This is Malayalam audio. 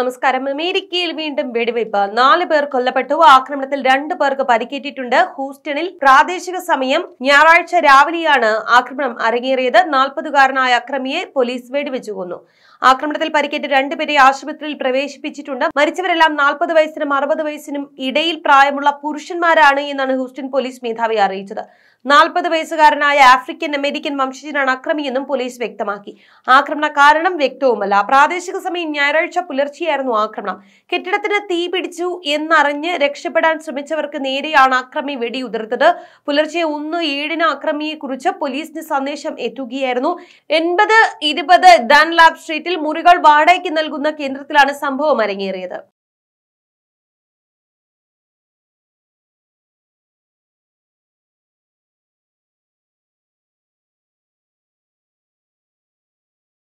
നമസ്കാരം അമേരിക്കയിൽ വീണ്ടും വെടിവയ്പ് നാല് പേർ കൊല്ലപ്പെട്ടു ആക്രമണത്തിൽ രണ്ട് പേർക്ക് പരിക്കേറ്റിട്ടുണ്ട് ഹൂസ്റ്റണിൽ പ്രാദേശിക സമയം ഞായറാഴ്ച രാവിലെയാണ് ആക്രമണം അരങ്ങേറിയത് നാൽപ്പതുകാരനായ അക്രമിയെ പോലീസ് വെടിവെച്ചു കൊന്നു ആക്രമണത്തിൽ പരിക്കേറ്റ രണ്ടുപേരെ ആശുപത്രിയിൽ പ്രവേശിപ്പിച്ചിട്ടുണ്ട് മരിച്ചവരെല്ലാം നാൽപ്പത് വയസ്സിനും അറുപത് വയസ്സിനും ഇടയിൽ പ്രായമുള്ള പുരുഷന്മാരാണ് എന്നാണ് ഹൂസ്റ്റൺ പോലീസ് മേധാവി അറിയിച്ചത് നാൽപ്പത് വയസ്സുകാരനായ ആഫ്രിക്കൻ അമേരിക്കൻ വംശജനാണ് അക്രമിയെന്നും പോലീസ് വ്യക്തമാക്കി ആക്രമണ കാരണം വ്യക്തവുമല്ല പ്രാദേശിക സമയം ഞായറാഴ്ച പുലർച്ചെ നേരെയായിരുന്നു ആക്രമണം കെട്ടിടത്തിന് തീ പിടിച്ചു എന്നറിഞ്ഞ് രക്ഷപ്പെടാൻ ശ്രമിച്ചവർക്ക് നേരെയാണ് അക്രമി വെടിയുതിർത്തത് പുലർച്ചെ ഒന്ന് ഏഴിന് ആക്രമിയെക്കുറിച്ച് പോലീസിന് സന്ദേശം എത്തുകയായിരുന്നു എൺപത് ഇരുപത് ലാബ് സ്ട്രീറ്റിൽ മുറികൾ വാടകയ്ക്ക് നൽകുന്ന കേന്ദ്രത്തിലാണ് സംഭവം അരങ്ങേറിയത്